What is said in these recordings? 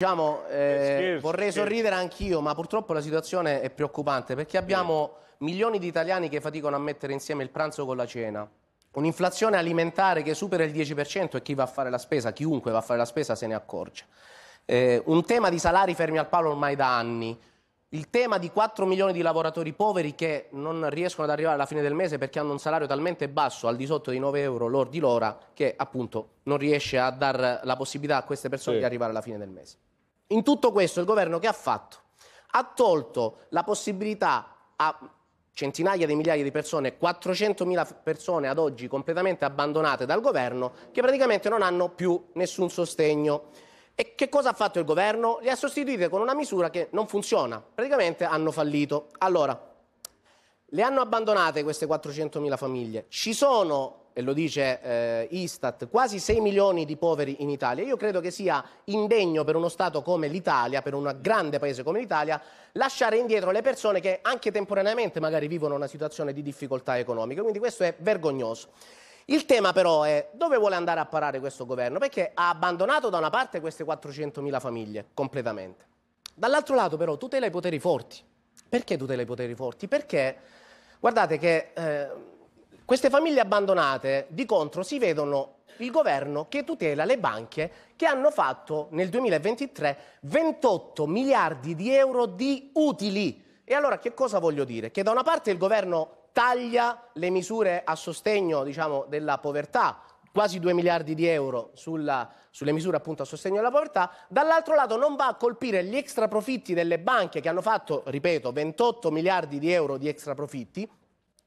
Diciamo, eh, eh vorrei sorridere anch'io, ma purtroppo la situazione è preoccupante perché abbiamo milioni di italiani che faticano a mettere insieme il pranzo con la cena. Un'inflazione alimentare che supera il 10% e chi va a fare la spesa, chiunque va a fare la spesa se ne accorge. Eh, un tema di salari fermi al palo ormai da anni. Il tema di 4 milioni di lavoratori poveri che non riescono ad arrivare alla fine del mese perché hanno un salario talmente basso, al di sotto di 9 euro lordi l'ora, che appunto non riesce a dare la possibilità a queste persone sì. di arrivare alla fine del mese. In tutto questo il governo che ha fatto? Ha tolto la possibilità a centinaia di migliaia di persone, 400.000 persone ad oggi completamente abbandonate dal governo, che praticamente non hanno più nessun sostegno. E che cosa ha fatto il governo? Li ha sostituite con una misura che non funziona, praticamente hanno fallito. Allora, le hanno abbandonate queste 400.000 famiglie, ci sono e lo dice eh, Istat, quasi 6 milioni di poveri in Italia. Io credo che sia indegno per uno Stato come l'Italia, per un grande paese come l'Italia, lasciare indietro le persone che anche temporaneamente magari vivono una situazione di difficoltà economica. Quindi questo è vergognoso. Il tema però è dove vuole andare a parare questo governo, perché ha abbandonato da una parte queste 400.000 famiglie completamente. Dall'altro lato però tutela i poteri forti. Perché tutela i poteri forti? Perché guardate che eh, queste famiglie abbandonate di contro si vedono il governo che tutela le banche che hanno fatto nel 2023 28 miliardi di euro di utili. E allora che cosa voglio dire? Che da una parte il governo taglia le misure a sostegno diciamo, della povertà, quasi 2 miliardi di euro sulla, sulle misure appunto a sostegno della povertà, dall'altro lato non va a colpire gli extra profitti delle banche che hanno fatto, ripeto, 28 miliardi di euro di extra profitti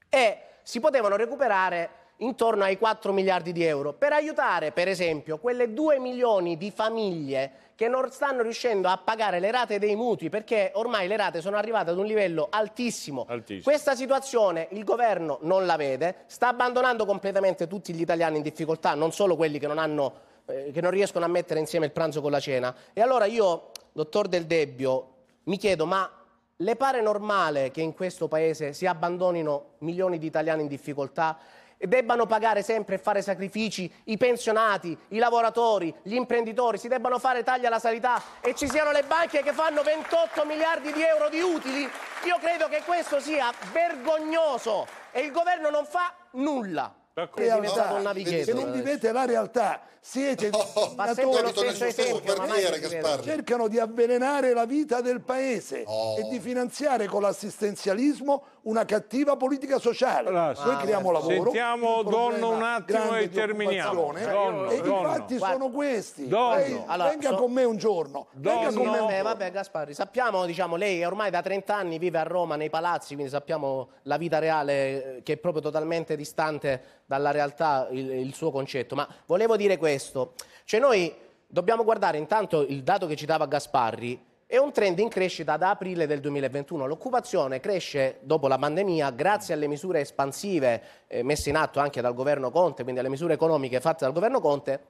e si potevano recuperare intorno ai 4 miliardi di euro per aiutare per esempio quelle 2 milioni di famiglie che non stanno riuscendo a pagare le rate dei mutui perché ormai le rate sono arrivate ad un livello altissimo. altissimo. Questa situazione il governo non la vede, sta abbandonando completamente tutti gli italiani in difficoltà, non solo quelli che non, hanno, eh, che non riescono a mettere insieme il pranzo con la cena. E allora io, dottor Del Debbio, mi chiedo ma le pare normale che in questo paese si abbandonino milioni di italiani in difficoltà e debbano pagare sempre e fare sacrifici i pensionati, i lavoratori, gli imprenditori, si debbano fare tagli alla sanità e ci siano le banche che fanno 28 miliardi di euro di utili? Io credo che questo sia vergognoso e il governo non fa nulla realtà. Se non eh. vivete la realtà, siete natori che cercano di avvelenare la vita del paese oh. e di finanziare con l'assistenzialismo una cattiva politica sociale. Allora, Noi ah, creiamo lavoro. Sentiamo Donno un attimo e terminiamo. Eh, donno, e donno. i fatti Guarda. sono questi. Lei, allora, venga so... con me un giorno. Donno. Venga con me un giorno. Vabbè, Gasparri, sappiamo, diciamo, lei ormai da 30 anni vive a Roma nei palazzi, quindi sappiamo la vita reale eh, che è proprio totalmente distante dalla realtà il, il suo concetto, ma volevo dire questo, cioè noi dobbiamo guardare intanto il dato che citava Gasparri, è un trend in crescita da aprile del 2021. L'occupazione cresce dopo la pandemia grazie alle misure espansive eh, messe in atto anche dal governo Conte, quindi alle misure economiche fatte dal governo Conte.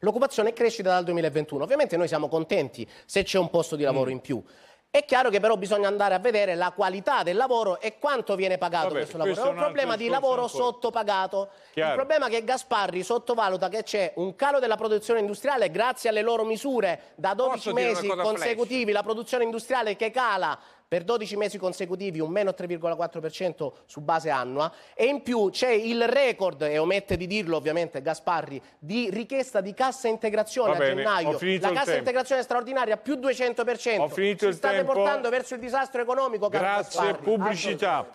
L'occupazione è crescita dal 2021. Ovviamente noi siamo contenti se c'è un posto di lavoro mm. in più. È chiaro che però bisogna andare a vedere la qualità del lavoro e quanto viene pagato Vabbè, questo lavoro. Questo è un, un problema di lavoro ancora. sottopagato. Chiaro. Il problema è che Gasparri sottovaluta che c'è un calo della produzione industriale grazie alle loro misure da 12 Posso mesi consecutivi, flash. la produzione industriale che cala per 12 mesi consecutivi un meno 3,4% su base annua e in più c'è il record, e omette di dirlo ovviamente Gasparri, di richiesta di cassa integrazione Va a gennaio. La cassa tempo. integrazione straordinaria più 200%. Ho finito Ci il state tempo. portando verso il disastro economico. Grazie, pubblicità.